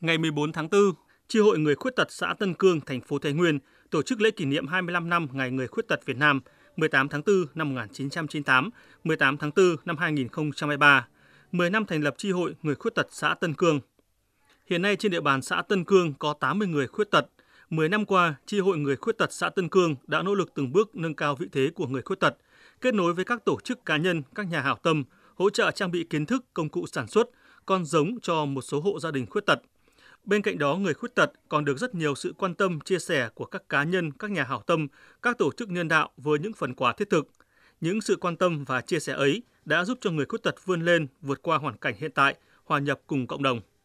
Ngày 14 tháng 4, Chi hội người khuyết tật xã Tân Cương, thành phố Thái Nguyên tổ chức lễ kỷ niệm 25 năm Ngày người khuyết tật Việt Nam 18 tháng 4 năm 1998, 18 tháng 4 năm 2023, 10 năm thành lập Chi hội người khuyết tật xã Tân Cương. Hiện nay trên địa bàn xã Tân Cương có 80 người khuyết tật. 10 năm qua, Chi hội người khuyết tật xã Tân Cương đã nỗ lực từng bước nâng cao vị thế của người khuyết tật, kết nối với các tổ chức cá nhân, các nhà hảo tâm, hỗ trợ trang bị kiến thức, công cụ sản xuất, con giống cho một số hộ gia đình khuyết tật – Bên cạnh đó, người khuyết tật còn được rất nhiều sự quan tâm, chia sẻ của các cá nhân, các nhà hảo tâm, các tổ chức nhân đạo với những phần quà thiết thực. Những sự quan tâm và chia sẻ ấy đã giúp cho người khuyết tật vươn lên, vượt qua hoàn cảnh hiện tại, hòa nhập cùng cộng đồng.